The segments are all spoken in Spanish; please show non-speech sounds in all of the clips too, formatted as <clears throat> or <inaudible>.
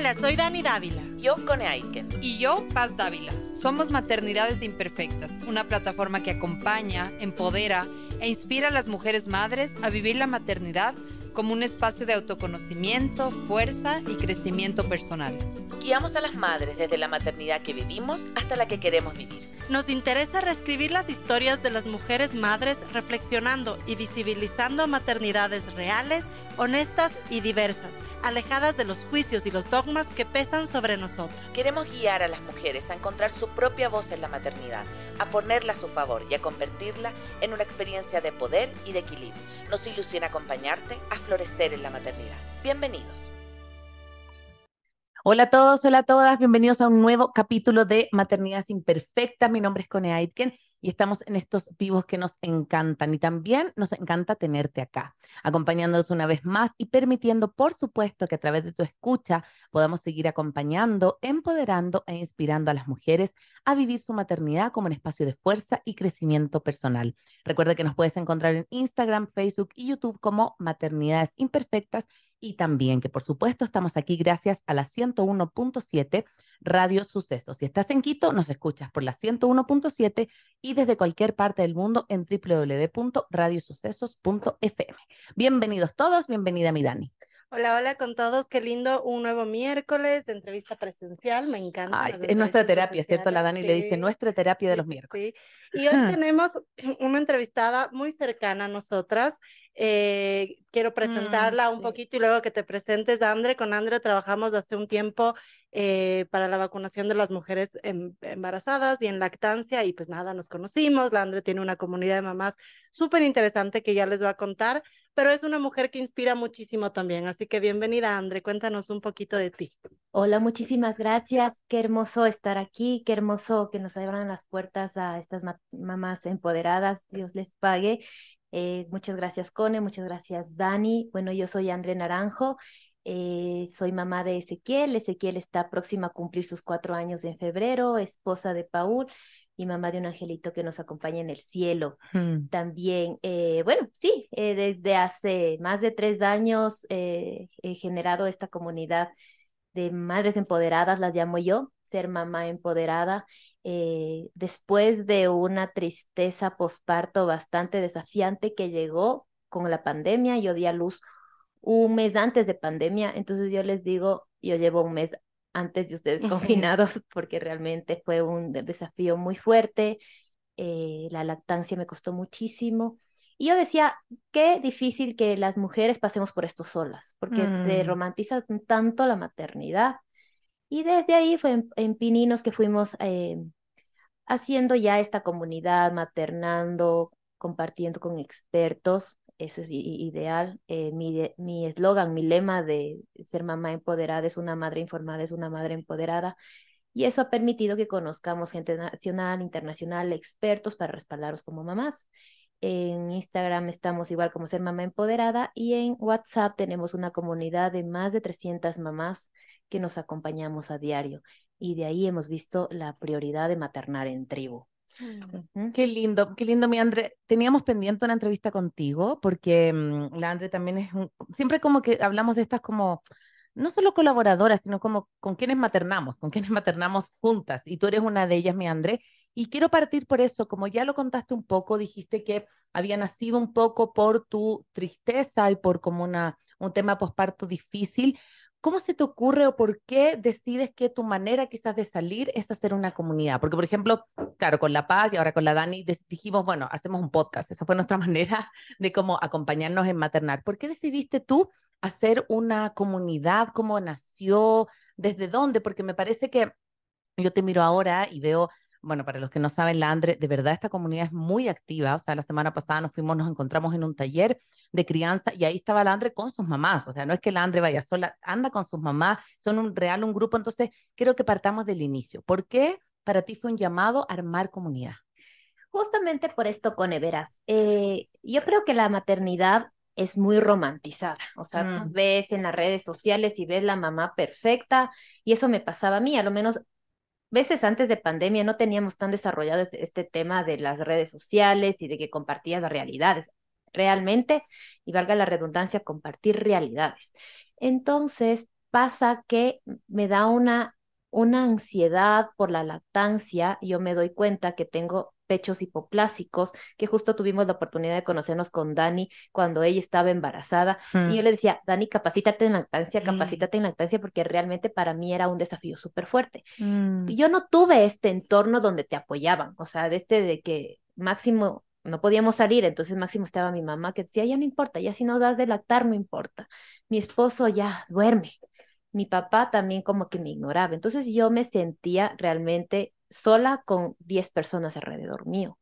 Hola, soy Dani Dávila. Yo, Cone Aiken. Y yo, Paz Dávila. Somos Maternidades de Imperfectas, una plataforma que acompaña, empodera e inspira a las mujeres madres a vivir la maternidad como un espacio de autoconocimiento, fuerza y crecimiento personal. Guiamos a las madres desde la maternidad que vivimos hasta la que queremos vivir. Nos interesa reescribir las historias de las mujeres madres reflexionando y visibilizando maternidades reales, honestas y diversas alejadas de los juicios y los dogmas que pesan sobre nosotros. Queremos guiar a las mujeres a encontrar su propia voz en la maternidad, a ponerla a su favor y a convertirla en una experiencia de poder y de equilibrio. Nos ilusiona acompañarte a florecer en la maternidad. Bienvenidos. Hola a todos, hola a todas, bienvenidos a un nuevo capítulo de Maternidad Imperfecta. Mi nombre es Conea Aitken y estamos en estos vivos que nos encantan y también nos encanta tenerte acá, acompañándonos una vez más y permitiendo, por supuesto, que a través de tu escucha podamos seguir acompañando, empoderando e inspirando a las mujeres a vivir su maternidad como un espacio de fuerza y crecimiento personal. Recuerda que nos puedes encontrar en Instagram, Facebook y YouTube como Maternidades Imperfectas y también que, por supuesto, estamos aquí gracias a la 101.7 Radio Sucesos. Si estás en Quito, nos escuchas por la 101.7 y desde cualquier parte del mundo en www.radiosucesos.fm. Bienvenidos todos, bienvenida mi Dani. Hola, hola con todos. Qué lindo un nuevo miércoles de entrevista presencial. Me encanta. Ay, es nuestra terapia, ¿cierto? La Dani le dice nuestra terapia de los miércoles. Sí. Y hoy mm. tenemos <clears throat> una entrevistada muy cercana a nosotras. Eh, quiero mm, presentarla un poquito y luego que te presentes, Andre. Con Andre trabajamos hace un tiempo eh, para la vacunación de las mujeres em, embarazadas y en lactancia y pues nada, nos conocimos. La Andre tiene una comunidad de mamás súper interesante que ya les va a contar pero es una mujer que inspira muchísimo también. Así que bienvenida, André, cuéntanos un poquito de ti. Hola, muchísimas gracias. Qué hermoso estar aquí, qué hermoso que nos abran las puertas a estas mamás empoderadas. Dios les pague. Eh, muchas gracias, Cone, muchas gracias, Dani. Bueno, yo soy André Naranjo. Eh, soy mamá de Ezequiel. Ezequiel está próxima a cumplir sus cuatro años en febrero, esposa de Paul y mamá de un angelito que nos acompaña en el cielo. Mm. También, eh, bueno, sí, eh, desde hace más de tres años eh, he generado esta comunidad de madres empoderadas, las llamo yo, ser mamá empoderada. después de una tristeza postparto bastante desafiante que llegó con la pandemia, yo di a luz un mes antes de pandemia, entonces yo les digo, yo llevo un mes antes de ustedes <laughs> confinados, porque realmente fue un desafío muy fuerte. Eh, la lactancia me costó muchísimo. Y yo decía, qué difícil que las mujeres pasemos por esto solas, porque se mm. romantiza tanto la maternidad. Y desde ahí fue en, Pininos que fuimos eh, haciendo ya esta comunidad, maternando, compartiendo con expertos eso es ideal. Eh, mi eslogan, mi, mi lema de ser mamá empoderada es una madre informada, es una madre empoderada. Y eso ha permitido que conozcamos gente nacional, internacional, expertos para respaldaros como mamás. En Instagram estamos igual como Ser Mamá Empoderada y en WhatsApp tenemos una comunidad de más de 300 mamás que nos acompañamos a diario. Y de ahí hemos visto la prioridad de maternar en tribu. Qué lindo, qué lindo, mi André. Teníamos pendiente una entrevista contigo porque mm, la André también es un, siempre como que hablamos de estas como no solo colaboradoras, sino como con quienes maternamos, con quienes maternamos juntas y tú eres una de ellas, mi André. Y quiero partir por eso, como ya lo contaste un poco, dijiste que había nacido un poco por tu tristeza y por como una, un tema posparto difícil, ¿Cómo se te ocurre o por qué decides que tu manera quizás de salir es hacer una comunidad? Porque, por ejemplo, claro, con La Paz y ahora con la Dani dijimos, bueno, hacemos un podcast. Esa fue nuestra <laughs> manera de cómo acompañarnos en maternar. ¿Por qué decidiste tú hacer una comunidad? ¿Cómo nació? ¿Desde dónde? Porque me parece que yo te miro ahora y veo bueno, para los que no saben, la Andre, de verdad esta comunidad es muy activa. O sea, la semana pasada nos fuimos, nos encontramos en un taller de crianza y ahí estaba la Andre con sus mamás. O sea, no es que la Andre vaya sola, anda con sus mamás, son un real, un grupo. Entonces, creo que partamos del inicio. ¿Por qué para ti fue un llamado armar comunidad? Justamente por esto, Coneveras. Eh, yo creo que la maternidad es muy romantizada. O sea, nos mm. ves en las redes sociales y ves la mamá perfecta, y eso me pasaba a mí, a lo menos veces antes de pandemia no teníamos tan desarrollado este tema de las redes sociales y de que compartías realidades realmente, y valga la redundancia, compartir realidades. Entonces pasa que me da una, una ansiedad por la lactancia, yo me doy cuenta que tengo pechos hipoplásicos, que justo tuvimos la oportunidad de conocernos con Dani cuando ella estaba embarazada. Y mm. yo le decía, Dani, capacítate en lactancia, capacítate en lactancia, porque realmente para mí era un desafío súper fuerte. Mm. Yo no tuve este entorno donde te apoyaban, o sea, de este de que máximo no podíamos salir, entonces máximo estaba mi mamá que decía, ya no importa, ya si no das de lactar, no importa. Mi esposo ya duerme. Mi papá también como que me ignoraba. Entonces yo me sentía realmente sola con 10 personas alrededor mío.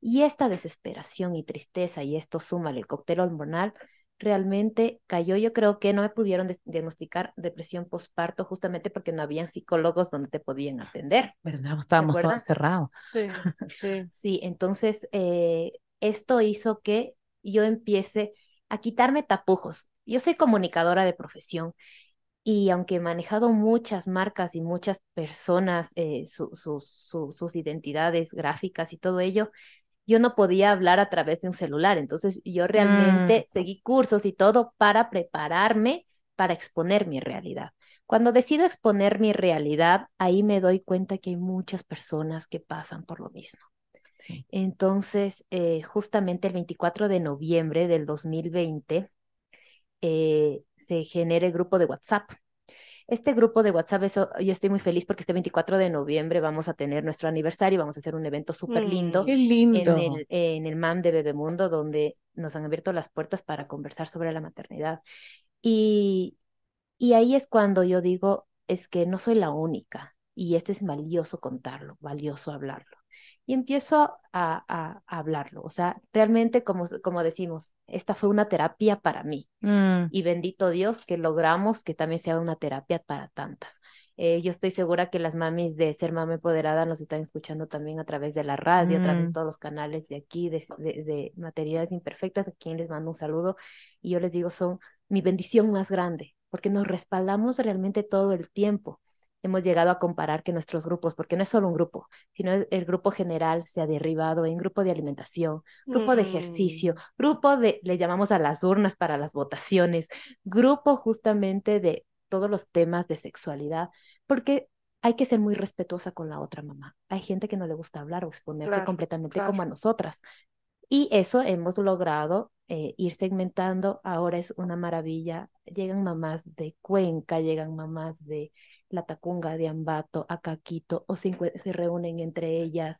Y esta desesperación y tristeza, y esto suma el cóctel hormonal, realmente cayó. Yo creo que no me pudieron diagnosticar depresión postparto justamente porque no habían psicólogos donde te podían atender. ¿Verdad? Estábamos todos cerrados. Sí, <laughs> sí. sí entonces eh, esto hizo que yo empiece a quitarme tapujos. Yo soy comunicadora de profesión y aunque he manejado muchas marcas y muchas personas, eh, sus identidades gráficas y todo ello, yo no podía hablar a través de un celular. Entonces yo mm. realmente seguí cursos y todo para prepararme para exponer mi realidad. Cuando decido exponer mi realidad, ahí me doy cuenta que hay muchas personas que pasan por lo mismo. Entonces, eh, justamente el 24 de noviembre del 2020, eh, se genere grupo de WhatsApp. Este grupo de WhatsApp, yo estoy muy feliz porque este 24 de noviembre vamos a tener nuestro aniversario, vamos a hacer un evento súper mm, lindo, en el, en MAM de Bebemundo, donde nos han abierto las puertas para conversar sobre la maternidad. Y, y ahí es cuando yo digo, es que no soy la única y esto es valioso contarlo, valioso hablarlo y empiezo a, hablarlo. O sea, realmente, como, decimos, esta fue una terapia para mí. Mm. Y bendito Dios que logramos que también sea una terapia para tantas. Eh, yo estoy segura que las mamis de Ser Mama Empoderada nos están escuchando también a través de la radio, a través de mm. todos los canales de aquí, de, de, Imperfectas, a quien les mando un saludo. Y yo les digo, son mi bendición más grande, porque nos respaldamos realmente todo el tiempo hemos llegado a comparar que nuestros grupos, porque no es solo un grupo, sino el, grupo general se ha derribado en grupo de alimentación, grupo de mm. ejercicio, grupo de, le llamamos a las urnas para las votaciones, grupo justamente de todos los temas de sexualidad, porque hay que ser muy respetuosa con la otra mamá. Hay gente que no le gusta hablar o exponerse completamente como a nosotras. Y eso hemos logrado eh, ir segmentando. Ahora es una maravilla. Llegan mamás de Cuenca, llegan mamás de la Tacunga de Ambato, Quito o se reúnen entre ellas,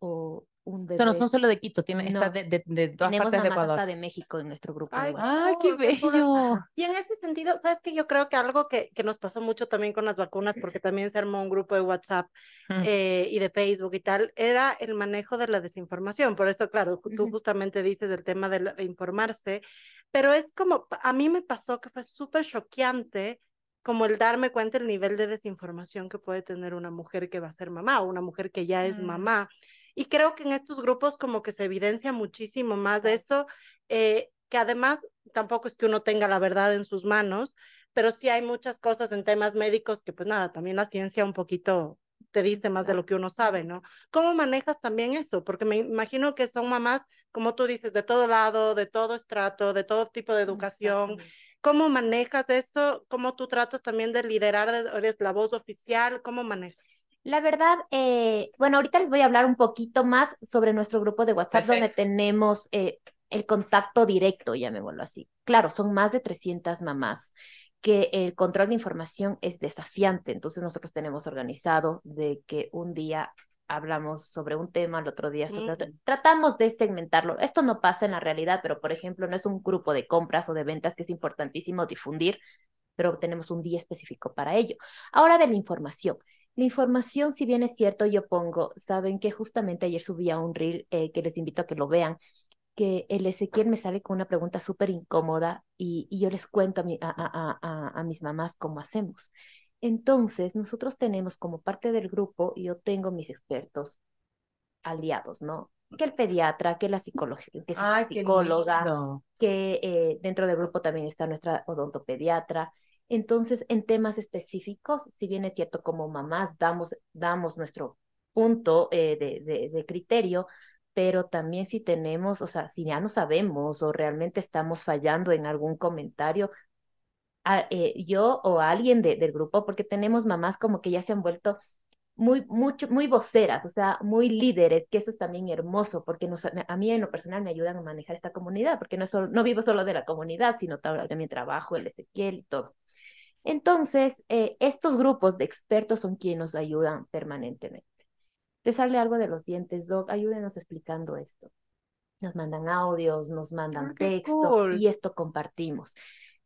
o un bebé. no, solo de Quito, tiene, está de, de, de todas partes de Ecuador. de México en nuestro grupo. Ay, qué bello. Y en ese sentido, sabes que yo creo que algo que, que nos pasó mucho también con las vacunas, porque también se armó un grupo de WhatsApp mm. eh, y de Facebook y tal, era el manejo de la desinformación. Por eso, claro, tú justamente dices el tema de, de informarse, pero es como, a mí me pasó que fue súper choqueante como el darme cuenta el nivel de desinformación que puede tener una mujer que va a ser mamá o una mujer que ya es mamá. Y creo que en estos grupos como que se evidencia muchísimo más de eso, eh, que además tampoco es que uno tenga la verdad en sus manos, pero sí hay muchas cosas en temas médicos que pues nada, también la ciencia un poquito te dice más de lo que uno sabe, ¿no? ¿Cómo manejas también eso? Porque me imagino que son mamás, como tú dices, de todo lado, de todo estrato, de todo tipo de educación. ¿Cómo manejas eso? ¿Cómo tú tratas también de liderar? ¿Eres la voz oficial? ¿Cómo manejas? La verdad, eh, bueno, ahorita les voy a hablar un poquito más sobre nuestro grupo de WhatsApp donde tenemos eh, el contacto directo, me llamémoslo así. Claro, son más de 300 mamás que el control de información es desafiante, entonces nosotros tenemos organizado de que un día hablamos sobre un tema, el otro día sobre otro. Mm. Tratamos de segmentarlo. Esto no pasa en la realidad, pero por ejemplo, no es un grupo de compras o de ventas que es importantísimo difundir, pero tenemos un día específico para ello. Ahora de la información. La información, si bien es cierto, yo pongo, saben que justamente ayer subí a un reel eh, que les invito a que lo vean, que el Ezequiel me sale con una pregunta súper incómoda y, yo les cuento a, a, a, mis mamás cómo hacemos. Entonces, nosotros tenemos como parte del grupo, yo tengo mis expertos aliados, ¿no? Que el pediatra, que la psicóloga, que, eh, dentro del grupo también está nuestra odontopediatra. Entonces, en temas específicos, si bien es cierto, como mamás damos, nuestro punto eh, de, de criterio, pero también si tenemos, o sea, si ya no sabemos o realmente estamos fallando en algún comentario, eh, yo o a alguien del grupo, porque tenemos mamás como que ya se han vuelto muy, mucho, muy voceras, o sea, muy líderes, que eso es también hermoso, porque a mí en lo personal me ayudan a manejar esta comunidad, porque no, solo, no vivo solo de la comunidad, sino de mi trabajo, el Ezequiel y todo. Entonces, eh, estos grupos de expertos son quienes nos ayudan permanentemente. Te sale algo de los dientes, Doc, ayúdenos explicando esto. Nos mandan audios, nos mandan ah, textos y esto compartimos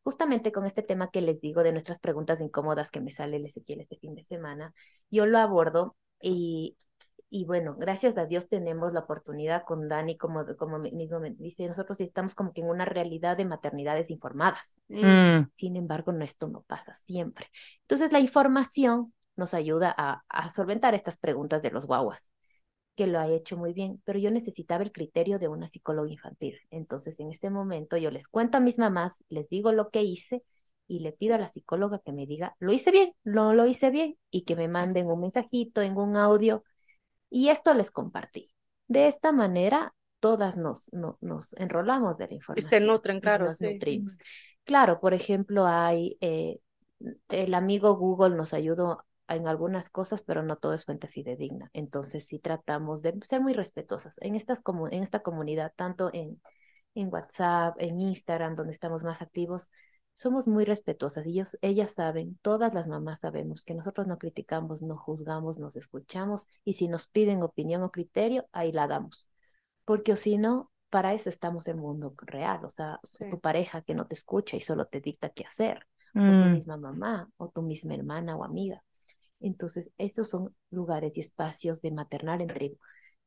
justamente con este tema que les digo de nuestras preguntas incómodas que me sale el Ezequiel este fin de semana, yo lo abordo y, bueno, gracias a Dios tenemos la oportunidad con Dani, como, como mismo me dice, nosotros estamos como que en una realidad de maternidades informadas. Mm. Sin embargo, no, esto no pasa siempre. Entonces, la información nos ayuda a, solventar estas preguntas de los guaguas que lo ha hecho muy bien, pero yo necesitaba el criterio de una psicóloga infantil. Entonces, en este momento yo les cuento a mis mamás, les digo lo que hice y le pido a la psicóloga que me diga, lo hice bien, no lo hice bien, y que me manden un mensajito, en un audio, y esto les compartí. De esta manera, todas nos, nos enrolamos de la información. Y se nutren, claro. nutrimos. Claro, por ejemplo, hay, eh, el amigo Google nos ayudó en algunas cosas, pero no todo es fuente fidedigna. Entonces sí tratamos de ser muy respetuosas en, estas, en esta comunidad, tanto en, en WhatsApp, en Instagram, donde estamos más activos, somos muy respetuosas. Ellos, ellas saben, todas las mamás sabemos que nosotros no criticamos, no juzgamos, nos escuchamos y si nos piden opinión o criterio, ahí la damos. Porque si no, para eso estamos en mundo real, o sea, tu pareja que no te escucha y solo te dicta qué hacer, o tu mm. misma mamá, o tu misma hermana o amiga. Entonces, esos son lugares y espacios de maternal en tribu.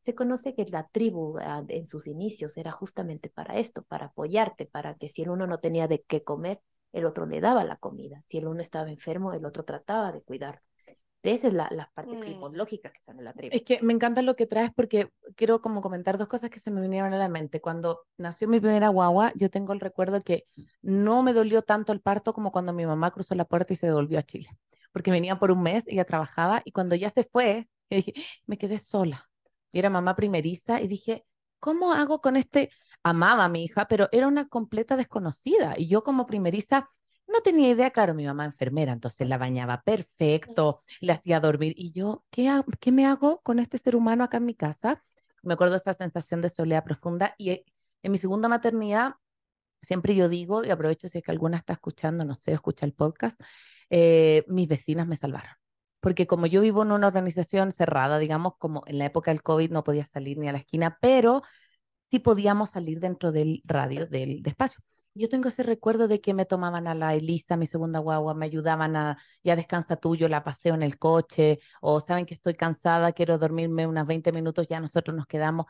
Se conoce que la tribu ah, en sus inicios era justamente para esto, para apoyarte, para que si el uno no tenía de qué comer, el otro le daba la comida. Si el uno estaba enfermo, el otro trataba de cuidar Esa es la, parte mm. que sale en la tribu. Es que me encanta lo que traes porque quiero como comentar dos cosas que se me vinieron a la mente. Cuando nació mi primera guagua, yo tengo el recuerdo que no me dolió tanto el parto como cuando mi mamá cruzó la puerta y se devolvió a Chile porque venía por un mes, y ya trabajaba y cuando ya se fue, <laughs> me quedé sola. Y era mamá primeriza y dije, ¿cómo hago con este? Amaba a mi hija, pero era una completa desconocida y yo como primeriza no tenía idea, claro, mi mamá enfermera, entonces la bañaba perfecto, le hacía dormir y yo, ¿qué, qué me hago con este ser humano acá en mi casa? Me acuerdo esa sensación de soledad profunda y eh, en mi segunda maternidad siempre yo digo, y aprovecho si es que alguna está escuchando, no sé, escucha el podcast, eh, mis vecinas me salvaron. Porque como yo vivo en una organización cerrada, digamos, como en la época del COVID no podía salir ni a la esquina, pero sí podíamos salir dentro del radio, del, espacio. Yo tengo ese recuerdo de que me tomaban a la Elisa, mi segunda guagua, me ayudaban a, ya descansa tuyo, la paseo en el coche, o saben que estoy cansada, quiero dormirme unas 20 minutos, ya nosotros nos quedamos.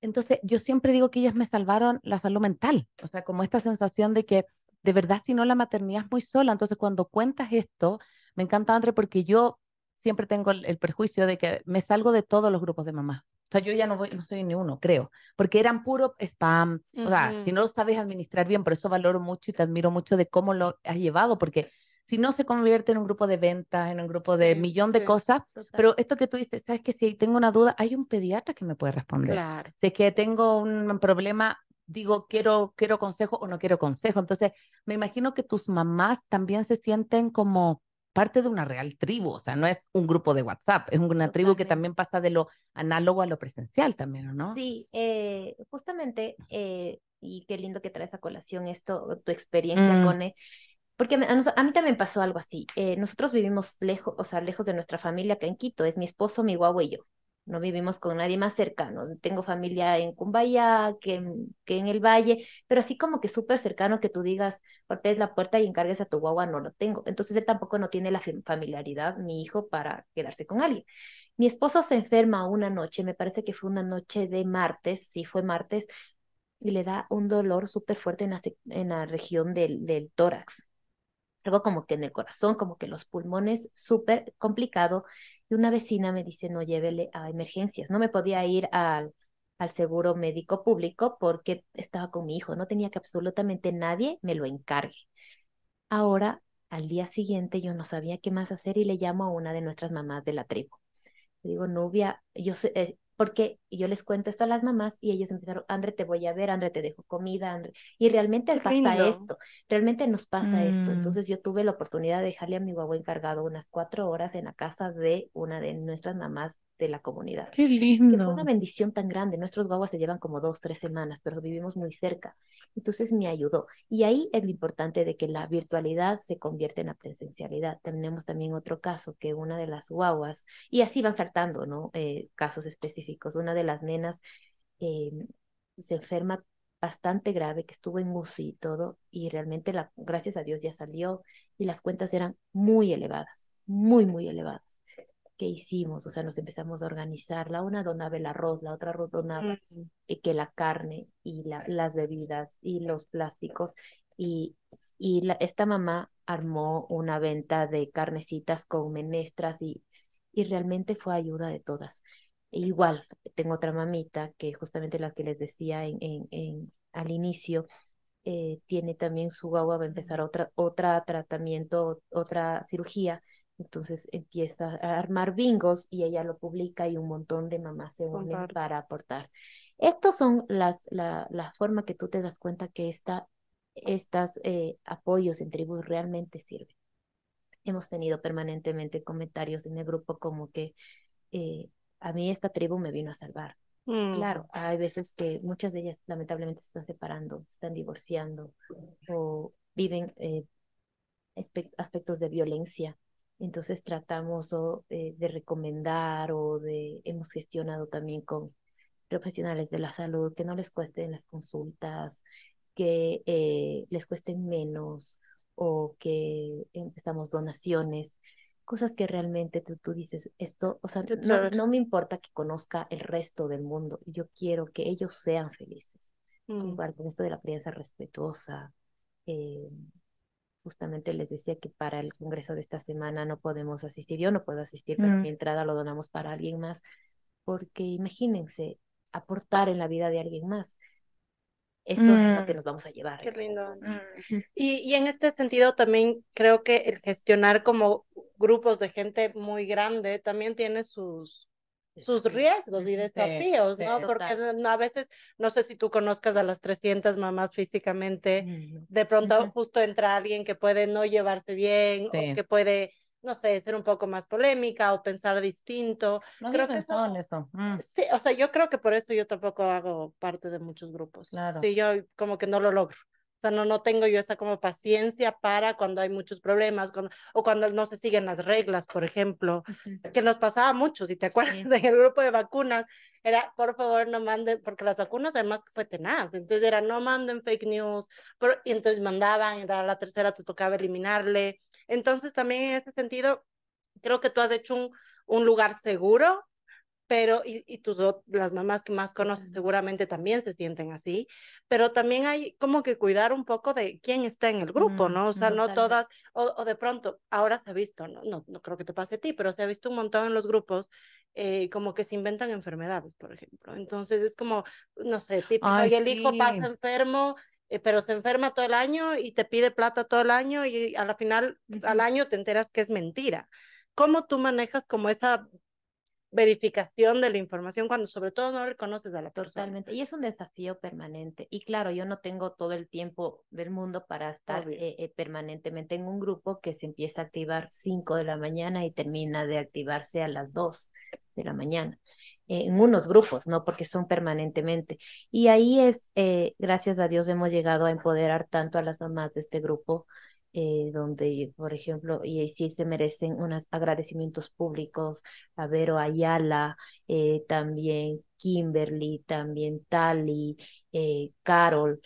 Entonces, yo siempre digo que ellas me salvaron la salud mental, o sea, como esta sensación de que de verdad, si no, la maternidad es muy sola. Entonces, cuando cuentas esto, me encanta, André, porque yo siempre tengo el, perjuicio de que me salgo de todos los grupos de mamás. O sea, yo ya no, voy, no soy ni uno, creo, porque eran puro spam. O sea, si no lo sabes administrar bien, por eso valoro mucho y te admiro mucho de cómo lo has llevado, porque si no se convierte en un grupo de ventas, en un grupo de millón de cosas, pero esto que tú dices, sabes que si tengo una duda, hay un pediatra que me puede responder. Claro. Si es que tengo un problema, digo, quiero, quiero consejo o no quiero consejo. Entonces, me imagino que tus mamás también se sienten como parte de una real tribu, o sea, no es un grupo de WhatsApp, es una tribu que también pasa de lo análogo a lo presencial también, ¿no? Sí, eh, justamente, eh, y qué lindo que traes a colación esto, tu experiencia pone mm. porque a, mí también pasó algo así. Eh, nosotros vivimos lejos, o sea, lejos de nuestra familia acá en Quito, es mi esposo, mi guagua y yo no vivimos con nadie más cercano. Tengo familia en Cumbaya, que, que en el Valle, pero así como que súper cercano que tú digas, golpees la puerta y encargues a tu guagua, no lo tengo. Entonces él tampoco no tiene la familiaridad, mi hijo, para quedarse con alguien. Mi esposo se enferma una noche, me parece que fue una noche de martes, sí fue martes, y le da un dolor súper fuerte en la, en la región del, del tórax algo como que en el corazón, como que los pulmones, súper complicado. Y una vecina me dice, no, llévele a emergencias. No me podía ir al, al seguro médico público porque estaba con mi hijo. No tenía que absolutamente nadie me lo encargue. Ahora, al día siguiente, yo no sabía qué más hacer y le llamo a una de nuestras mamás de la tribu. Le digo, Nubia, yo sé, eh, porque yo les cuento esto a las mamás y ellas empezaron, André, te voy a ver, André, te dejo comida, André. Y realmente pasa esto, realmente nos pasa esto. Mm. Entonces yo tuve la oportunidad de dejarle a mi guagua encargado unas cuatro horas en la casa de una de nuestras mamás de la comunidad. Qué lindo. Que una bendición tan grande. Nuestros guaguas se llevan como dos, tres semanas, pero vivimos muy cerca. Entonces me ayudó. Y ahí es lo importante de que la virtualidad se convierte en la presencialidad. Tenemos también otro caso que una de las guaguas, y así van saltando, ¿no? Eh, casos específicos. Una de las nenas eh, se enferma bastante grave, que estuvo en UCI y todo, y realmente, la, gracias a Dios, ya salió y las cuentas eran muy elevadas, muy, muy elevadas. ¿qué hicimos? O sea, nos empezamos a organizar. La una donaba el arroz, la otra donaba mm. eh, que la carne y la, las bebidas y los plásticos. Y, y la, esta mamá armó una venta de carnecitas con menestras y, y realmente fue ayuda de todas. E igual, tengo otra mamita que justamente la que les decía en, en, al inicio, eh, tiene también su agua va a empezar otra, otra tratamiento, otra cirugía, entonces empieza a armar bingos y ella lo publica y un montón de mamás se unen para aportar. Estas son las, la, la formas que tú te das cuenta que estos eh, apoyos en tribus realmente sirven. Hemos tenido permanentemente comentarios en el grupo como que eh, a mí esta tribu me vino a salvar. Mm. Claro, hay veces que muchas de ellas lamentablemente se están separando, se están divorciando o viven eh, aspectos de violencia entonces tratamos eh, de recomendar o de, hemos gestionado también con profesionales de la salud que no les cuesten las consultas, que eh, les cuesten menos o que empezamos donaciones, cosas que realmente tú, dices, esto, o sea, no, me importa que conozca el resto del mundo, yo quiero que ellos sean felices. Mm. con esto de la crianza respetuosa, eh, justamente les decía que para el congreso de esta semana no podemos asistir, yo no puedo asistir, pero mi mm. entrada lo donamos para alguien más, porque imagínense, aportar en la vida de alguien más. Eso es lo que mm. nos vamos a llevar. Qué lindo. Mm, y, y en este sentido también creo que el gestionar como grupos de gente muy grande también tiene sus, sus riesgos y desafíos, ¿no? Porque a veces, no sé si tú conozcas a las 300 mamás físicamente, de pronto justo entra alguien que puede no llevarse bien o que puede, no sé, ser un poco más polémica o pensar distinto. creo que son, eso. Mm. Sí, o sea, yo creo que por eso yo tampoco hago parte de muchos grupos. Sí, yo como que no lo logro. O sea, no, no tengo yo esa como paciencia para cuando hay muchos problemas o cuando no se siguen las reglas, por ejemplo, que nos pasaba mucho, si te acuerdas, en <laughs> el grupo de vacunas, era, por favor, no manden, porque las vacunas además fue tenaz, entonces era, no manden fake news, pero, y entonces mandaban, era la tercera, te tocaba eliminarle. Entonces, también en ese sentido, creo que tú has hecho un, un lugar seguro pero y, y tus las mamás que más conoces seguramente también se sienten así, pero también hay como que cuidar un poco de quién está en el grupo, mm, ¿no? O sea, no, todas, o, o, de pronto, ahora se ha visto, ¿no? ¿no? No creo que te pase a ti, pero se ha visto un montón en los grupos eh, como que se inventan enfermedades, por ejemplo. Entonces es como, no sé, típico, y el hijo pasa enfermo eh, pero se enferma todo el año y te pide plata todo el año y a la final, al año te enteras que es mentira. ¿Cómo tú manejas como esa verificación de la información cuando sobre todo no reconoces a la persona. Totalmente, y es un desafío permanente. Y claro, yo no tengo todo el tiempo del mundo para estar eh, eh, permanentemente en un grupo que se empieza a activar 5 de la mañana y termina de activarse a las 2 de la mañana en unos grupos, ¿no? Porque son permanentemente. Y ahí es, eh, gracias a Dios, hemos llegado a empoderar tanto a las mamás de este grupo eh, donde, por ejemplo, y ahí sí se merecen unos agradecimientos públicos a Vero Ayala, eh, también Kimberly, también Tali, eh, Carol,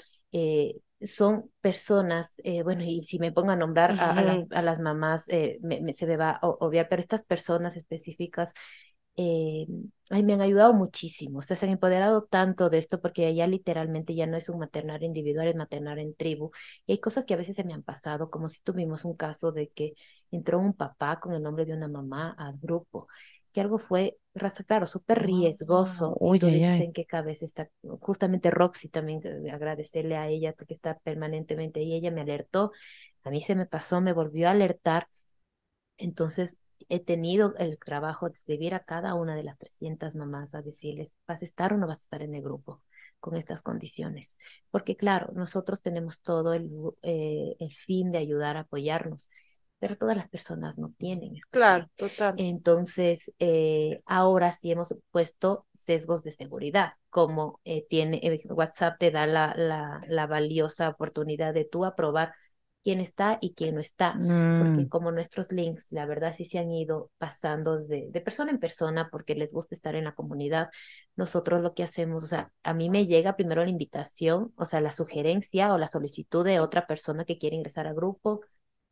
son personas, bueno, y si me pongo a nombrar a, las, mamás, se me va a obviar, pero estas personas específicas eh, me han ayudado muchísimo, se han empoderado tanto de esto porque ya literalmente ya no es un maternario individual, es maternario en tribu. Y hay cosas que a veces se me han pasado, como si tuvimos un caso de que entró un papá con el nombre de una mamá al grupo, que algo fue, claro, súper riesgoso. Uy y tú en qué cabeza está, justamente Roxy también, agradecerle a ella porque está permanentemente ahí, ella me alertó, a mí se me pasó, me volvió a alertar. Entonces, he tenido el trabajo de escribir a cada una de las 300 mamás a decirles, ¿vas a estar o no vas a estar en el grupo? con estas condiciones. Porque claro, nosotros tenemos todo el, eh, fin de ayudar a apoyarnos, pero todas las personas no tienen. Este claro, total. Entonces, eh, ahora sí hemos puesto sesgos de seguridad, como eh, tiene WhatsApp te da la, la valiosa oportunidad de tú aprobar quién está y quién no está, porque mm. como nuestros links, la verdad sí se han ido pasando de, persona en persona porque les gusta estar en la comunidad, nosotros lo que hacemos, o sea, a mí me llega primero la invitación, o sea, la sugerencia o la solicitud de otra persona que quiere ingresar al grupo,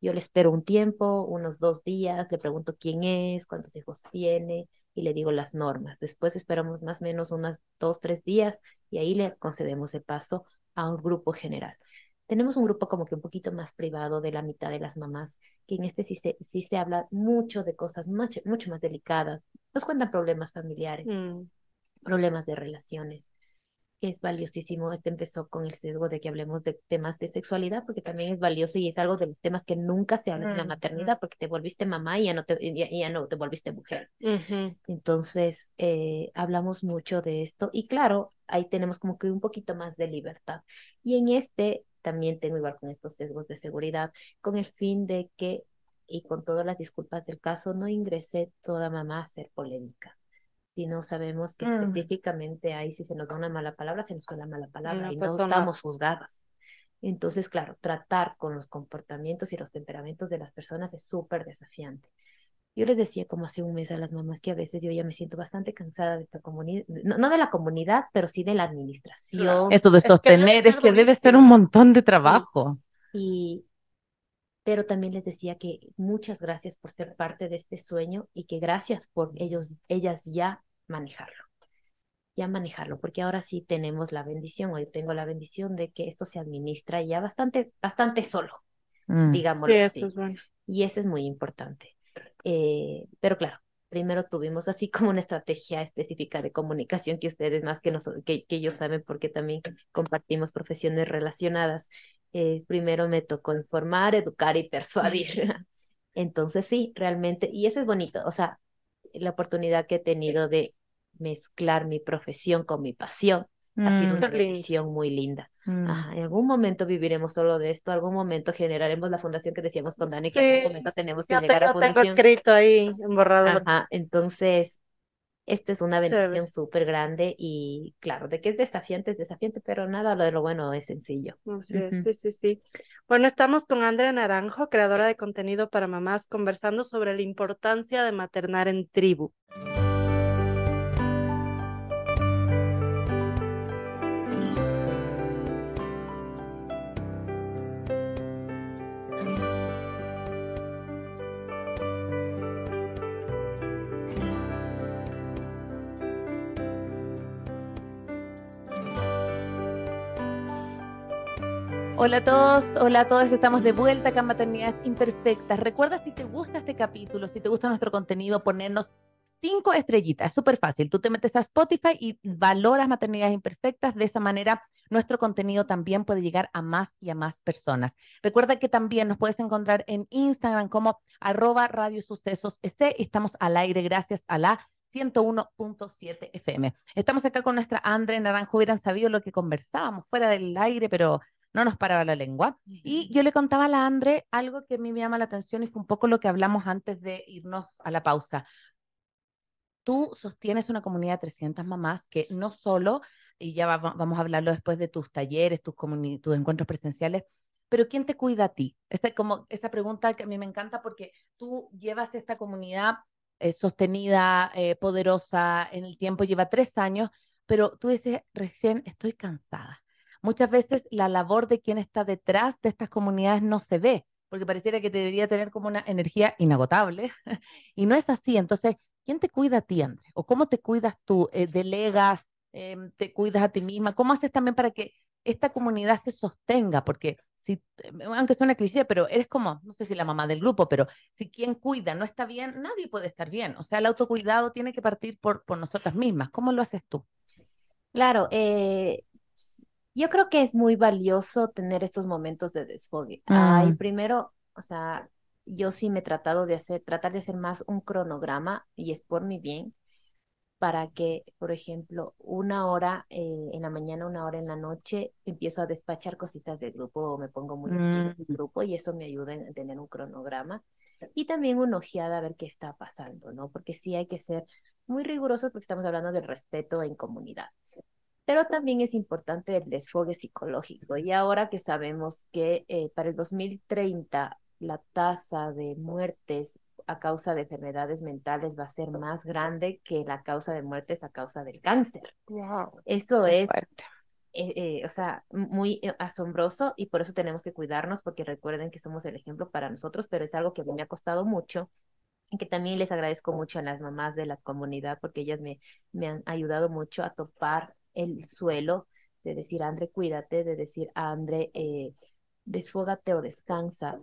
yo le espero un tiempo, unos dos días, le pregunto quién es, cuántos hijos tiene y le digo las normas, después esperamos más o menos unas dos, tres días y ahí le concedemos el paso a un grupo general tenemos un grupo como que un poquito más privado de la mitad de las mamás, que en este sí se, sí se habla mucho de cosas mucho, más delicadas. Nos cuentan problemas familiares, mm. problemas de relaciones, que es valiosísimo. Este empezó con el sesgo de que hablemos de temas de sexualidad, porque también es valioso y es algo de los temas que nunca se habla en la mm, maternidad, mm. porque te volviste mamá y ya no te, ya, no te volviste mujer. Entonces, eh, hablamos mucho de esto y claro, ahí tenemos como que un poquito más de libertad. Y en este también tengo igual con estos sesgos de seguridad, con el fin de que, y con todas las disculpas del caso, no ingresé toda mamá a ser polémica. Si no sabemos que mm. específicamente ahí si se nos da una mala palabra, se nos da la mala palabra y pues no estamos juzgadas. Entonces, claro, tratar con los comportamientos y los temperamentos de las personas es súper desafiante. Yo les decía como hace un mes a las mamás que a veces yo ya me siento bastante cansada de esta comunidad, no, de la comunidad, pero sí de la administración. Esto de sostener es que debe ser, un montón de trabajo. Y, pero también les decía que muchas gracias por ser parte de este sueño y que gracias por ellos, ellas ya manejarlo, ya manejarlo, porque ahora sí tenemos la bendición, hoy tengo la bendición de que esto se administra ya bastante, bastante solo, mm. digamos. Y eso es muy importante. Eh, pero claro, primero tuvimos así <laughs> como una estrategia específica de comunicación que ustedes más que, nos, que, saben porque también compartimos profesiones relacionadas. Eh, primero me tocó informar, educar y persuadir. <laughs> Entonces sí, realmente, y eso es bonito, o sea, la oportunidad que he tenido de mezclar mi profesión con mi pasión ha sido mm, una decisión muy linda. Mm. Ah, en algún momento viviremos solo de esto, algún momento generaremos la fundación que decíamos con Dani, que en algún momento tenemos que llegar a fundación. tengo escrito ahí, borrado. Ajá, entonces, esta es una bendición súper grande y claro, de que es desafiante, es desafiante, pero nada lo de lo bueno es sencillo. sí, sí, Bueno, estamos con Andrea Naranjo, creadora de contenido para mamás, conversando sobre la importancia de maternar en tribu. Hola a todos, hola a todas, estamos de vuelta acá en Maternidades Imperfectas. Recuerda si te gusta este capítulo, si te gusta nuestro contenido, ponernos cinco estrellitas, súper fácil. Tú te metes a Spotify y valoras Maternidades Imperfectas, de esa manera nuestro contenido también puede llegar a más y a más personas. Recuerda que también nos puedes encontrar en Instagram como arroba Radio Sucesos Estamos al aire gracias a la 101.7 FM. Estamos acá con nuestra Andre Naranjo. Hubieran sabido lo que conversábamos fuera del aire, pero no nos paraba la lengua. Y yo le contaba a la Andre algo que a mí me llama la atención y fue un poco lo que hablamos antes de irnos a la pausa. Tú sostienes una comunidad de 300 mamás que no solo, y ya vamos a hablarlo después de tus talleres, tus, tus encuentros presenciales, pero ¿quién te cuida a ti? Esta, como, esa pregunta que a mí me encanta porque tú llevas esta comunidad eh, sostenida, eh, poderosa en el tiempo, lleva tres años, pero tú dices, recién estoy cansada muchas veces la labor de quien está detrás de estas comunidades no se ve, porque pareciera que debería tener como una energía inagotable <laughs> y no es así. Entonces, ¿quién te cuida a ti, ¿O cómo te cuidas tú? Eh, ¿Delegas? Em, ¿Te cuidas a ti misma? ¿Cómo haces también para que esta comunidad se sostenga? Porque si, em, aunque una cliché, pero eres como, no sé si la mamá del grupo, pero si quien cuida no está bien, nadie puede estar bien. O sea, el autocuidado tiene que partir por, por nosotras mismas. ¿Cómo lo haces tú? Claro, eh, yo creo que es muy valioso tener estos momentos de desfogue. Ay, mm. primero, o sea, yo sí me he tratado de hacer, tratar de hacer más un cronograma y es por mi bien para que, por ejemplo, una hora eh, en la mañana, una hora en la noche, empiezo a despachar cositas del grupo o me pongo muy en el mm. grupo y eso me ayuda a tener un cronograma y también una ojeada a ver qué está pasando, ¿no? Porque sí hay que ser muy rigurosos porque estamos hablando del respeto en comunidad pero también es importante el desfogue psicológico. Y ahora que sabemos que eh, para el 2030 la tasa de muertes a causa de enfermedades mentales va a ser más grande que la causa de muertes a causa del cáncer. Wow, Eso es, eh, eh, o sea, muy asombroso y por eso tenemos que cuidarnos porque recuerden que somos el ejemplo para nosotros, pero es algo que a me ha costado mucho y que también les agradezco mucho a las mamás de la comunidad porque ellas me, me han ayudado mucho a topar el suelo, de decir, André, cuídate, de decir, André, eh, desfógate o descansa.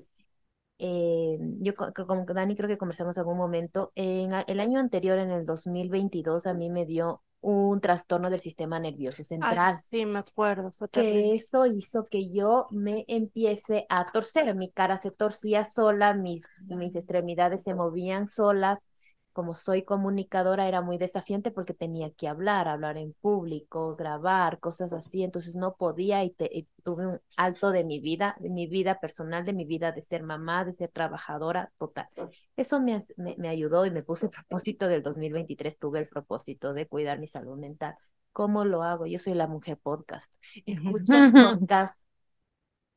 Eh, yo como Dani creo que conversamos algún momento, en el año anterior, en el 2022, a mí me dio un trastorno del sistema nervioso central. sí, me acuerdo. eso hizo que yo me empiece a torcer, mi cara se torcía sola, mis, mis extremidades se movían solas, como soy comunicadora era muy desafiante porque tenía que hablar, hablar en público, grabar, cosas así, entonces no podía y, tuve un alto de mi vida, de mi vida personal, de mi vida de ser mamá, de ser trabajadora, total. Eso me, ayudó y me puse el <laughs> propósito del 2023, tuve el propósito de cuidar mi salud mental. ¿Cómo lo hago? Yo soy la mujer podcast. Escucho <laughs> podcast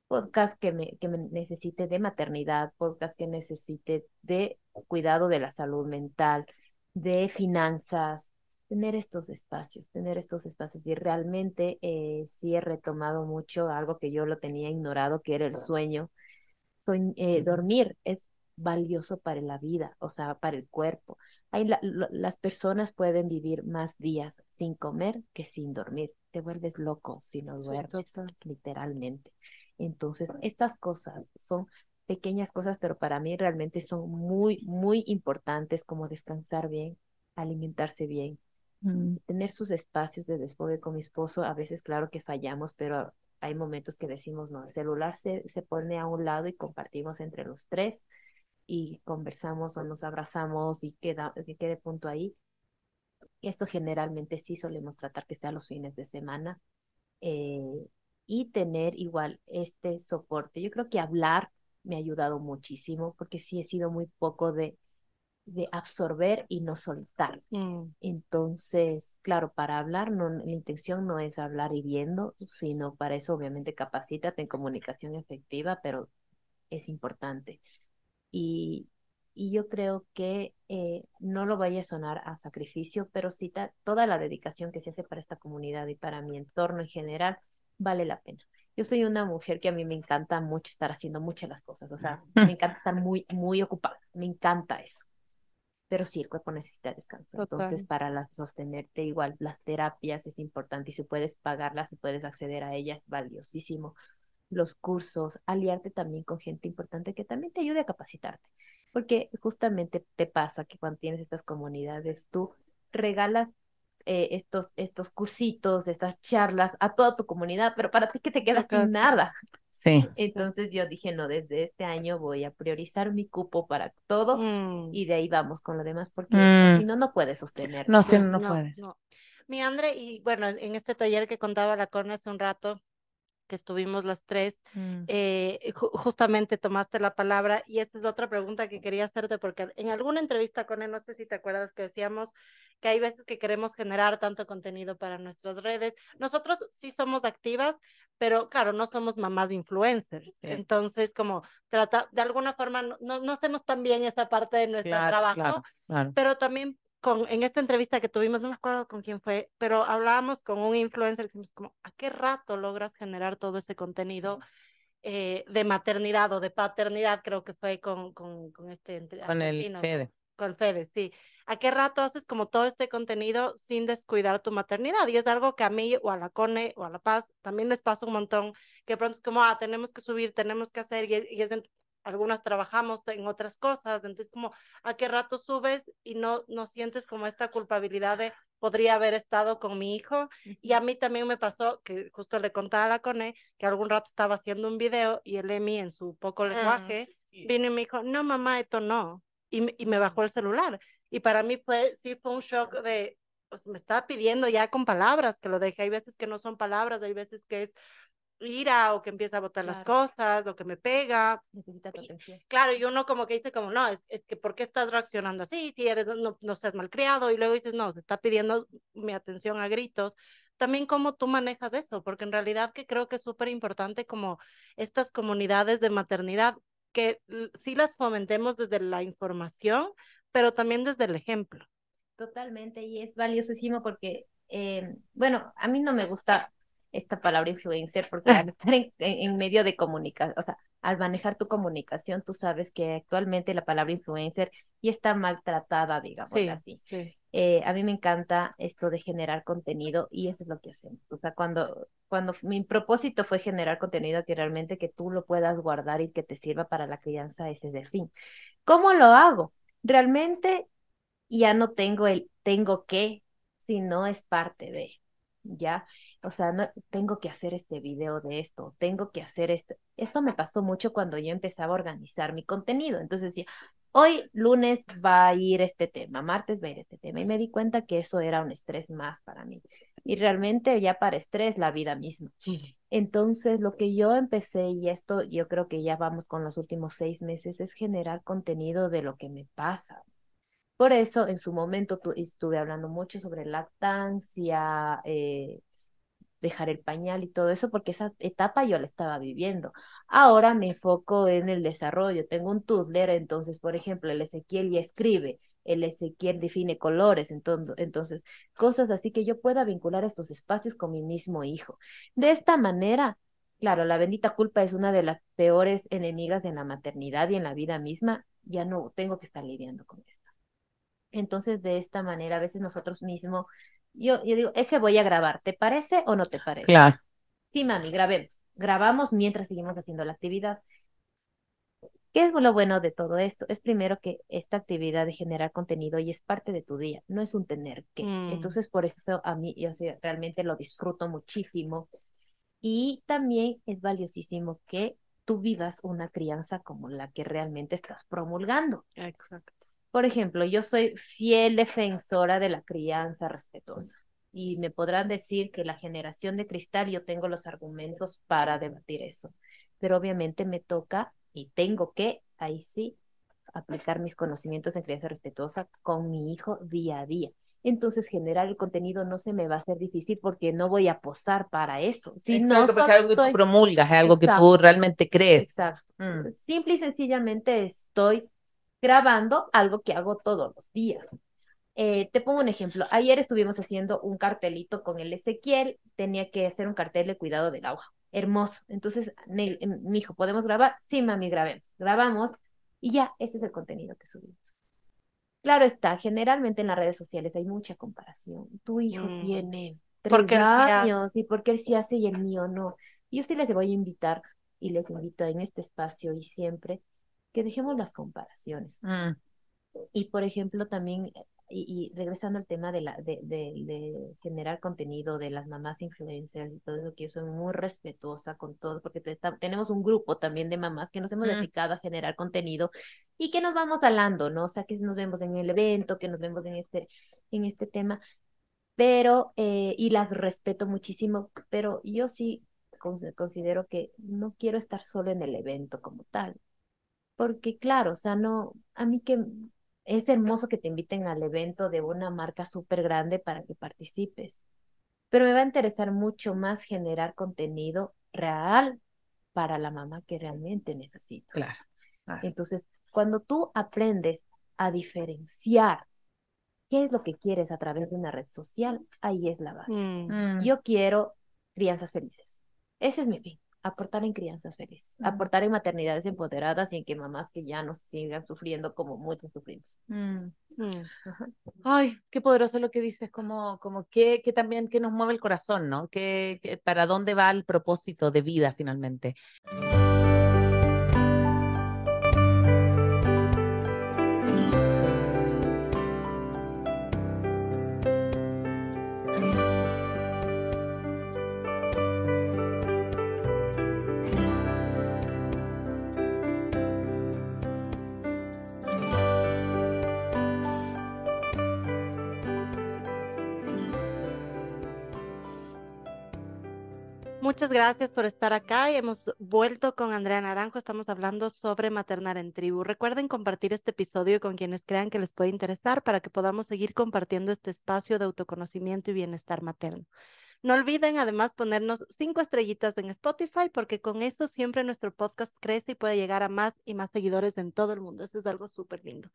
podcast que me, que me necesite de maternidad, podcast que necesite de cuidado de la salud mental, de finanzas, tener estos espacios, tener estos espacios. Y realmente eh, sí he retomado mucho algo que yo lo tenía ignorado, que era el sueño. Eh, dormir es valioso para la vida, o sea, para el cuerpo. Hay las personas pueden vivir más días sin comer que sin dormir. Te vuelves loco si no duermes, literalmente. Entonces, estas cosas son pequeñas cosas, pero para mí realmente son muy, muy importantes como descansar bien, alimentarse bien, mm. tener sus espacios de desfogue con mi esposo. A veces, claro que fallamos, pero hay momentos que decimos, no, el celular se, se pone a un lado y compartimos entre los tres y conversamos o nos abrazamos y queda, que quede punto ahí. Esto generalmente sí solemos tratar que sea los fines de semana. Eh, y tener igual este soporte. Yo creo que hablar me ha ayudado muchísimo porque sí he sido muy poco de, de absorber y no soltar. Mm. Entonces, claro, para hablar, no, la intención no es hablar y viendo, sino para eso obviamente capacítate en comunicación efectiva, pero es importante. Y, yo creo que eh, no lo vaya a sonar a sacrificio, pero sí toda la dedicación que se hace para esta comunidad y para mi entorno en general, vale la pena. Yo soy una mujer que a mí me encanta mucho estar haciendo muchas las cosas, o sea, <laughs> me encanta estar muy, muy ocupada, me encanta eso. Pero sí, el cuerpo necesita descanso. Entonces, para las, sostenerte igual, las terapias es importante y si puedes pagarlas, si puedes acceder a ellas, valiosísimo. Los cursos, aliarte también con gente importante que también te ayude a capacitarte. Porque justamente te pasa que cuando tienes estas comunidades, tú regalas eh, estos, estos cursitos, estas charlas a toda tu comunidad, pero para ti que te quedas sin nada. Sí. Entonces yo dije, no, desde este año voy a priorizar mi cupo para todo mm. y de ahí vamos con lo demás, porque pues, si mm. no, no puedes sostener. No, si no, no, puedes. Mi Andre y bueno, en este taller que contaba la Corna hace un rato, que estuvimos las tres, mm. eh, justamente tomaste la palabra y esta es otra pregunta que quería hacerte porque en alguna entrevista con él, no sé si te acuerdas que decíamos que hay veces que queremos generar tanto contenido para nuestras redes. Nosotros sí somos activas, pero claro, no somos mamás de influencers. Entonces, como trata, de alguna forma, no, no hacemos tan bien esa parte de nuestro trabajo, pero también con, en esta entrevista que tuvimos, no me acuerdo con quién fue, pero hablábamos con un influencer y dijimos como, ¿a qué rato logras generar todo ese contenido eh, de maternidad o de paternidad? Creo que fue con, con, con este con el con Fede, sí. ¿A qué rato haces como todo este contenido sin descuidar tu maternidad? Y es algo que a mí o a la Cone o a La Paz también les pasa un montón, que pronto es como, ah, tenemos que subir, tenemos que hacer, y, es algunas trabajamos en otras cosas, entonces como, ¿a qué rato subes y no, no sientes como esta culpabilidad de podría haber estado con mi hijo? Y a mí también me pasó, que justo le contaba a la Cone, que algún rato estaba haciendo un video y el Emi en su poco ah, lenguaje vino y me dijo, no mamá, esto no, y, me bajó el celular. Y para mí fue, sí fue un shock de, pues, me está pidiendo ya con palabras que lo dejé Hay veces que no son palabras, hay veces que es ira o que empieza a botar las cosas, lo que me pega. Necesita atención. claro, y uno como que dice como, no, es, es que ¿por qué estás reaccionando así? Si eres, no, no seas malcriado. Y luego dices, no, se está pidiendo mi atención a gritos. También cómo tú manejas eso, porque en realidad que creo que es súper importante como estas comunidades de maternidad que sí las fomentemos desde la información, pero también desde el ejemplo. Totalmente, y es valiosísimo porque, eh, bueno, a mí no me gusta esta palabra influencer porque al <laughs> estar en, medio de comunicación, o sea, al manejar tu comunicación, tú sabes que actualmente la palabra influencer ya está maltratada, digamos así. Sí. Eh, a mí me encanta esto de generar contenido y eso es lo que hacemos. O sea, cuando, cuando mi propósito fue generar contenido que realmente que tú lo puedas guardar y que te sirva para la crianza, ese es el fin. ¿Cómo lo hago? Realmente ya no tengo el tengo que, si no es parte de, ¿ya? O sea, no, tengo que hacer este video de esto, tengo que hacer esto. Esto me pasó mucho cuando yo empezaba a organizar mi contenido. Entonces decía, hoy lunes va a ir este tema, martes va a ir este tema. Y me di cuenta que eso era un estrés más para mí. Y realmente ya para estrés la vida misma. Entonces, lo que yo empecé, y esto yo creo que ya vamos con los últimos seis meses, es generar contenido de lo que me pasa. Por eso, en su momento estuve hablando mucho sobre lactancia, eh, dejar el pañal y todo eso, porque esa etapa yo la estaba viviendo. Ahora me enfoco en el desarrollo. Tengo un toddler, entonces, por ejemplo, el Ezequiel ya escribe, el Ezequiel define colores, entonces, entonces, cosas así que yo pueda vincular estos espacios con mi mismo hijo. De esta manera, claro, la bendita culpa es una de las peores enemigas en la maternidad y en la vida misma. Ya no tengo que estar lidiando con esto. Entonces, de esta manera, a veces nosotros mismos yo, yo digo, ese voy a grabar, ¿te parece o no te parece? Claro. Sí, mami, grabemos. Grabamos mientras seguimos haciendo la actividad. ¿Qué es lo bueno de todo esto? Es primero que esta actividad de generar contenido y es parte de tu día, no es un tener que. Mm. Entonces, por eso a mí, yo realmente lo disfruto muchísimo. Y también es valiosísimo que tú vivas una crianza como la que realmente estás promulgando. Exacto. Por ejemplo, yo soy fiel defensora de la crianza respetuosa y me podrán decir que la generación de cristal, yo tengo los argumentos para debatir eso, pero obviamente me toca y tengo que, ahí sí, aplicar mis conocimientos en crianza respetuosa con mi hijo día a día. Entonces, generar el contenido no se me va a hacer difícil porque no voy a posar para eso. Si Exacto, no, es algo que tú promulgas, es algo que tú realmente crees. Mm. Simple y sencillamente estoy grabando algo que hago todos los días. Eh, te pongo un ejemplo. Ayer estuvimos haciendo un cartelito con el Ezequiel. Tenía que hacer un cartel de cuidado del agua. Hermoso. Entonces, eh, mi, hijo, ¿podemos grabar? Sí, mami, grabemos. Grabamos y ya, ese es el contenido que subimos. Claro está, generalmente en las redes sociales hay mucha comparación. Tu hijo mm. tiene tres años y porque él sí hace y el mío no. Yo sí les voy a invitar y les invito en este espacio y siempre dejemos las comparaciones. Mm. Y por ejemplo, también, eh, y, regresando al tema de, la, de, de, generar contenido de las mamás influencers y todo eso, que yo soy muy respetuosa con todo, porque tenemos un grupo también de mamás que nos hemos mm. dedicado a generar contenido y que nos vamos hablando, ¿no? O sea, que nos vemos en el evento, que nos vemos en este, en este tema, pero, eh, y las respeto muchísimo, pero yo sí considero que no quiero estar solo en el evento como tal porque claro, o sea, no, a mí que es hermoso que te inviten al evento de una marca súper grande para que participes, pero me va a interesar mucho más generar contenido real para la mamá que realmente necesita. Claro, Entonces, cuando tú aprendes a diferenciar qué es lo que quieres a través de una red social, ahí es la base. Mm. Mm. Yo quiero crianzas felices. Ese es mi fin aportar en crianzas felices, mm. aportar en maternidades empoderadas y en que mamás que ya no sigan sufriendo como muchos sufrimos. Mm. Mm. Ay, qué poderoso lo que dices, como, como que, que también que nos mueve el corazón, ¿no? Que, que para dónde va el propósito de vida finalmente. Muchas gracias por estar acá y hemos vuelto con Andrea Naranjo. Estamos hablando sobre maternar en tribu. Recuerden compartir este episodio con quienes crean que les puede interesar para que podamos seguir compartiendo este espacio de autoconocimiento y bienestar materno. No olviden además ponernos cinco estrellitas en Spotify porque con eso siempre nuestro podcast crece y puede llegar a más y más seguidores en todo el mundo. Eso es algo súper lindo.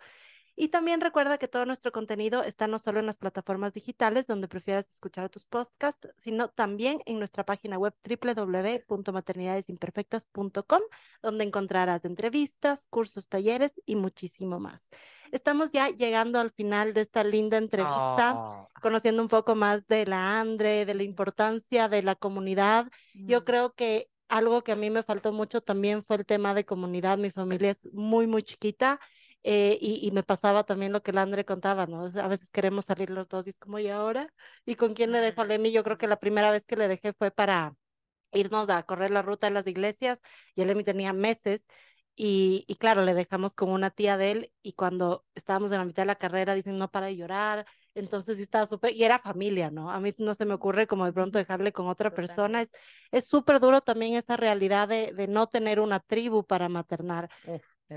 Y también recuerda que todo nuestro contenido está no solo en las plataformas digitales donde prefieras escuchar tus podcasts, sino también en nuestra página web www.maternidadesimperfectas.com, donde encontrarás entrevistas, cursos, talleres y muchísimo más. Estamos ya llegando al final de esta linda entrevista, oh. conociendo un poco más de la Andre, de la importancia de la comunidad. Yo mm. creo que algo que a mí me faltó mucho también fue el tema de comunidad. Mi familia es muy, muy chiquita eh, y, me pasaba también lo que el contaba, ¿no? A veces queremos salir los dos y es como, ¿y ahora? ¿Y con quién le dejo a Lemi? Yo creo que la primera vez que le dejé fue para irnos a correr la ruta de las iglesias y Lemi tenía meses y, claro, le dejamos con una tía de él y cuando estábamos en la mitad de la carrera dicen no para de llorar, entonces estaba súper, y era familia, ¿no? A mí no se me ocurre como de pronto dejarle con otra persona, es súper duro también esa realidad de, no tener una tribu para maternar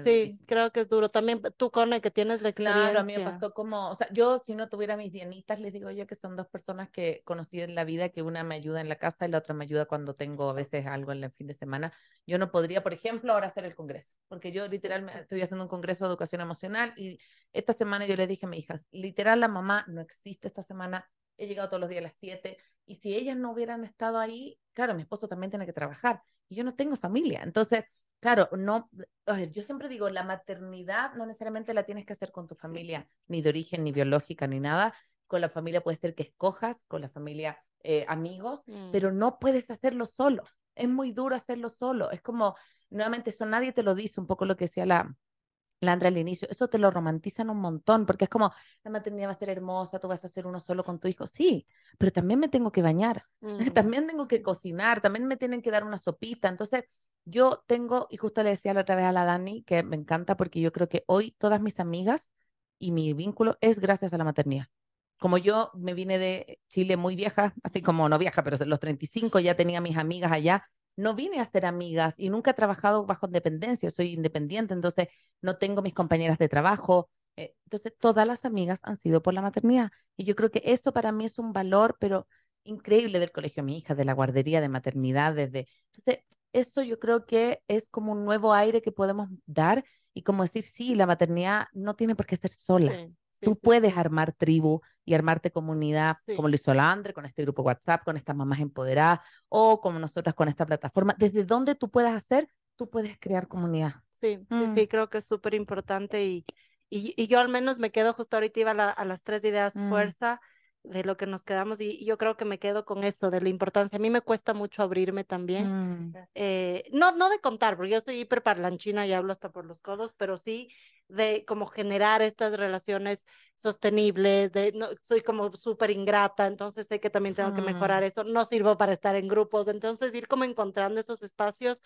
sí, creo que es duro. También eh, tú, Cone, que tienes la experiencia. Claro, a mí me pasó como, o sea, yo si no tuviera mis dianitas, les digo yo que son dos personas que conocí en la vida, que una me ayuda en la casa y la otra me ayuda cuando tengo a veces algo en el fin de semana. Yo no podría, por ejemplo, ahora hacer el congreso, porque yo literalmente estoy haciendo un congreso de educación emocional y esta semana yo le dije a mi hija, literal, la mamá no existe esta semana, he llegado todos los días a las 7 y si ellas no hubieran estado ahí, claro, mi esposo también tiene que trabajar y yo no tengo familia. Entonces, claro, no, a ver, yo siempre digo, la maternidad no necesariamente la tienes que hacer con tu familia, ni de origen, ni biológica, ni nada. Con la familia puede ser que escojas, con la familia eh, amigos, mm. pero no puedes hacerlo solo. Es muy duro hacerlo solo. Es como, nuevamente, eso nadie te lo dice, un poco lo que decía la, andrea al inicio, eso te lo romantizan un montón, porque es como, la maternidad va a ser hermosa, tú vas a ser uno solo con tu hijo, sí, pero también me tengo que bañar, <laughs> mm. también tengo que cocinar, también me tienen que dar una sopita, entonces yo tengo, y justo le decía la otra vez a la Dani, que me encanta porque yo creo que hoy todas mis amigas y mi vínculo es gracias a la maternidad. Como yo me vine de Chile muy vieja, <laughs> así como no vieja, pero los 35 ya tenía mis amigas allá, no vine a ser amigas y nunca he trabajado bajo dependencia. soy independiente, entonces no tengo mis compañeras de trabajo. Eh, entonces, todas las amigas han sido por la maternidad. Y yo creo que eso para mí es un valor, pero increíble del colegio de mi hija, de la guardería, de maternidad, desde... Entonces, eso yo creo que es como un nuevo aire que podemos dar y como decir, sí, la maternidad no tiene por qué ser sola. Tú puedes armar tribu y armarte comunidad, como lo hizo andre con este grupo WhatsApp, con estas mamás empoderadas, o como nosotras con esta plataforma. Desde donde tú puedas hacer, tú puedes crear comunidad. Sí, sí, mm. creo que es súper importante y, y, yo al menos me quedo justo ahorita iba a, las tres ideas, mm. fuerza, de lo que nos quedamos y yo creo que me quedo con eso, de la importancia. A mí me cuesta mucho abrirme también. Mm. Eh, no, no de contar, porque yo soy parlanchina y hablo hasta por los codos, pero sí de cómo generar estas relaciones sostenibles, de, no, soy como súper ingrata, entonces sé que también tengo que mejorar mm. eso, no sirvo para estar en grupos, entonces ir como encontrando esos espacios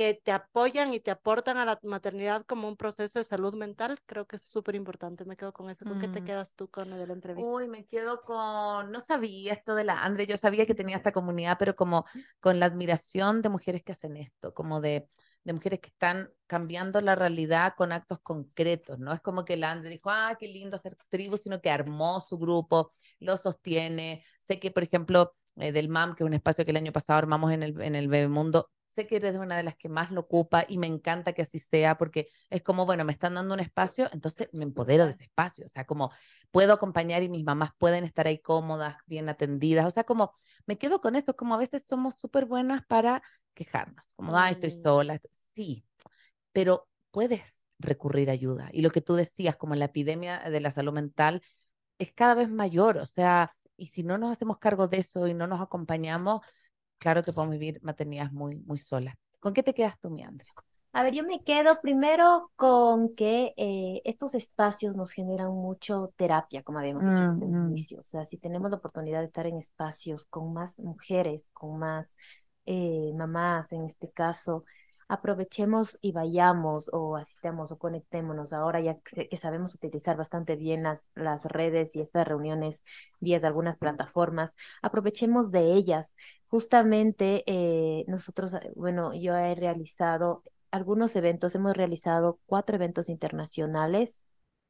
que te apoyan y te aportan a la maternidad como un proceso de salud mental, creo que es súper importante. Me quedo con eso. ¿Con qué te mm. quedas tú con de la entrevista? Uy, me quedo con, no sabía esto de la Andre, yo sabía que tenía esta comunidad, pero como con la admiración de mujeres que hacen esto, como de, de mujeres que están cambiando la realidad con actos concretos, ¿no? Es como que la Andre dijo, ah, qué lindo hacer tribu, sino que armó su grupo, lo sostiene. Sé que, por ejemplo, eh, del MAM, que es un espacio que el año pasado armamos en el, en el Bebemundo, que eres una de las que más lo ocupa y me encanta que así sea porque es como, bueno, me están dando un espacio, entonces me empodero de ese espacio, o sea, como puedo acompañar y mis mamás pueden estar ahí cómodas, bien atendidas, o sea, como me quedo con esto, como a veces somos súper buenas para quejarnos, como, ay, estoy sola, sí, pero puedes recurrir a ayuda. Y lo que tú decías, como la epidemia de la salud mental, es cada vez mayor, o sea, y si no nos hacemos cargo de eso y no nos acompañamos, claro que podemos vivir maternidades muy, muy solas. ¿Con qué te quedas tú, mi Andrea? A ver, yo me quedo primero con que eh, estos espacios nos generan mucho terapia, como habíamos dicho en el mm, mm. inicio. O sea, si tenemos la oportunidad de estar en espacios con más mujeres, con más eh, mamás en este caso, aprovechemos y vayamos o asistamos o conectémonos ahora ya que, sabemos utilizar bastante bien las, las redes y estas reuniones vía de algunas plataformas, aprovechemos de ellas. Justamente eh, nosotros, eh, bueno, yo he realizado algunos eventos, hemos realizado cuatro eventos internacionales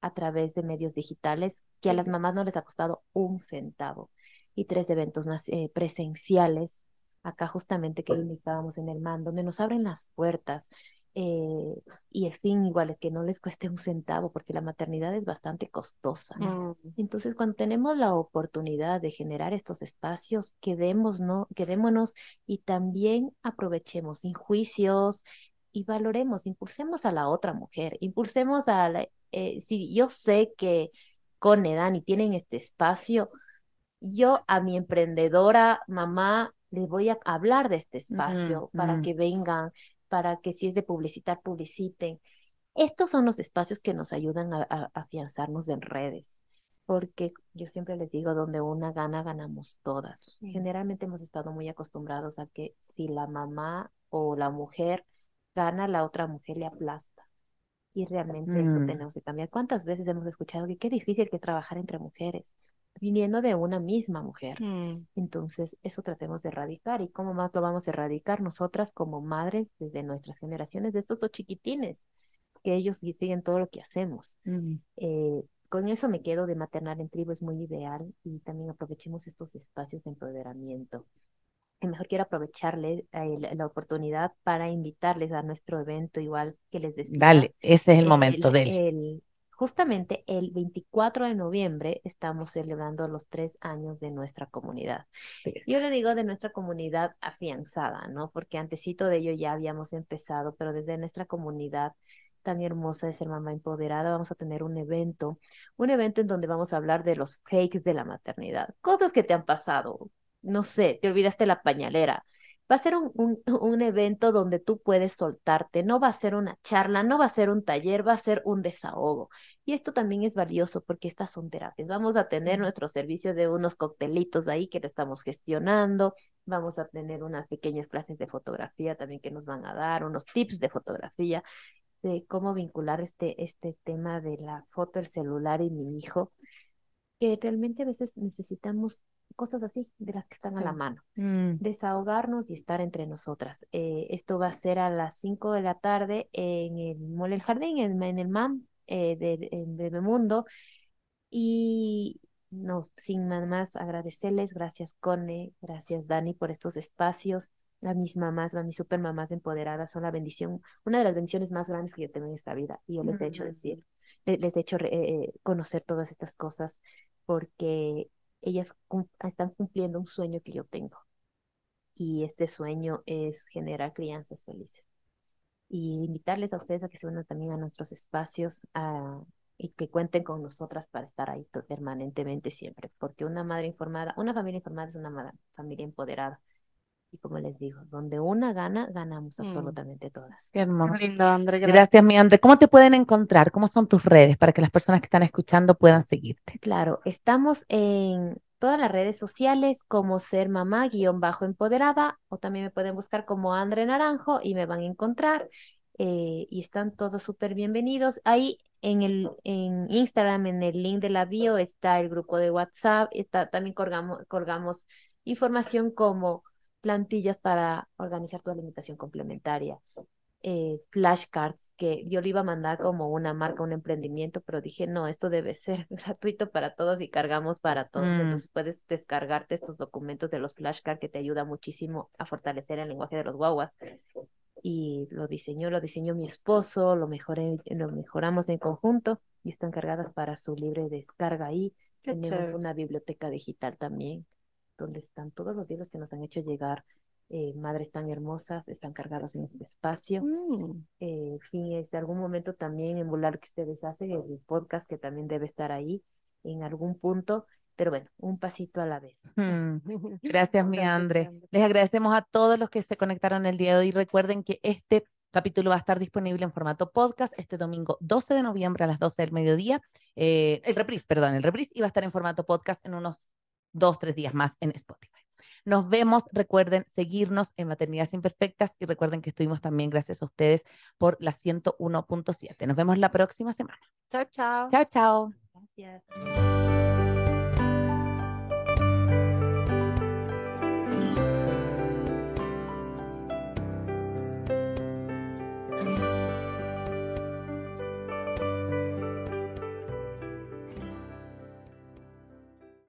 a través de medios digitales que a las mamás no les ha costado un centavo y tres eventos eh, presenciales acá justamente que indicábamos en el MAN, donde nos abren las puertas. Eh, y el fin igual es que no les cueste un centavo porque la maternidad es bastante costosa. Mm. Entonces, cuando tenemos la oportunidad de generar estos espacios, quedémonos, ¿no? quedémonos y también aprovechemos sin juicios y valoremos, impulsemos a la otra mujer, impulsemos a la... Eh, si yo sé que con y tienen este espacio, yo a mi emprendedora mamá les voy a hablar de este espacio para que vengan, para que si es de publicitar, publiciten. Estos son los espacios que nos ayudan a, afianzarnos en redes, porque yo siempre les digo, donde una gana, ganamos todas. Generalmente hemos estado muy acostumbrados a que si la mamá o la mujer gana, la otra mujer le aplasta. Y realmente eso mm. tenemos que cambiar. ¿Cuántas veces hemos escuchado que qué difícil que trabajar entre mujeres? viniendo de una misma mujer. Mm. Entonces, eso tratemos de erradicar. ¿Y cómo más lo vamos a erradicar nosotras como madres desde nuestras generaciones, de estos dos chiquitines, que ellos siguen todo lo que hacemos? Mm. Eh, con eso me quedo de maternar en tribu, es muy ideal y también aprovechemos estos espacios de empoderamiento. mejor quiero aprovecharle eh, la, oportunidad para invitarles a nuestro evento, igual que les decía. Dale, ese es el, momento de Justamente el 24 de noviembre estamos celebrando los tres años de nuestra comunidad. Yo le digo de nuestra comunidad afianzada, ¿no? Porque antesito de ello ya habíamos empezado, pero desde nuestra comunidad tan hermosa de ser mamá empoderada, vamos a tener un evento, un evento en donde vamos a hablar de los fakes de la maternidad, cosas que te han pasado, no sé, te olvidaste la pañalera, Va a ser un, un, evento donde tú puedes soltarte, no va a ser una charla, no va a ser un taller, va a ser un desahogo. Y esto también es valioso porque estas son terapias. Vamos a tener nuestro servicio de unos coctelitos ahí que lo estamos gestionando, vamos a tener unas pequeñas clases de fotografía también que nos van a dar, unos tips de fotografía, de cómo vincular este, este tema de la foto, el celular y mi hijo, que realmente a veces necesitamos cosas así de las que están a la mano. Mm. Desahogarnos y estar entre nosotras. Eh, esto va a ser a las 5 de la tarde en el Mole El Jardín, en, el MAM eh, de, de Bebemundo. Y no, sin nada más agradecerles, gracias Cone, gracias Dani por estos espacios. A mis mamás, a mis super mamás empoderadas son la bendición, una de las bendiciones más grandes que yo tengo en esta vida. Y yo les he hecho mm. decir, les, he hecho eh, eh, conocer todas estas cosas porque ellas están cumpliendo un sueño que yo tengo. Y este sueño es generar crianzas felices. Y invitarles a ustedes a que se unan también a nuestros espacios y que cuenten con nosotras para estar ahí permanentemente siempre. Porque una madre informada, una familia informada es una madre, familia empoderada. Y como les digo, donde una gana, ganamos mm. absolutamente todas. Qué hermoso. lindo, Gracias. mi André. ¿Cómo te pueden encontrar? ¿Cómo son tus redes para que las personas que están escuchando puedan seguirte? Claro, estamos en todas las redes sociales como ser mamá bajo empoderada o también me pueden buscar como André Naranjo y me van a encontrar. Eh, y están todos súper bienvenidos. Ahí en el en Instagram, en el link de la bio, está el grupo de WhatsApp, está, también colgamos información como plantillas para organizar tu alimentación complementaria, eh, flashcards que yo le iba a mandar como una marca, un emprendimiento, pero dije, no, esto debe ser <laughs> gratuito para todos y cargamos para todos. Mm. puedes descargarte estos documentos de los flashcards que te ayuda muchísimo a fortalecer el lenguaje de los guaguas. Y lo diseñó, lo diseñó mi esposo, lo, mejoré, lo mejoramos en conjunto y están cargadas para su libre descarga ahí. Tenemos una biblioteca digital también donde están todos los libros que nos han hecho llegar. Eh, madres tan hermosas están cargadas en este espacio. Mm. en eh, fin, es de algún momento también en volar que ustedes hacen, el podcast que también debe estar ahí en algún punto pero bueno, un pasito a la vez. Mm. <laughs> Gracias, mi Andre Les agradecemos a todos los que se conectaron el día de hoy. Recuerden que este capítulo va a estar disponible en formato podcast este domingo 12 de noviembre a las 12 del mediodía. Eh, el reprise, perdón, el reprise, y va a estar en formato podcast en unos dos, tres días más en Spotify. Nos vemos, recuerden seguirnos en Maternidades Imperfectas y recuerden que estuvimos también gracias a ustedes por la 101.7. Nos vemos la próxima semana. Chao, chao. Chao, chao. Gracias.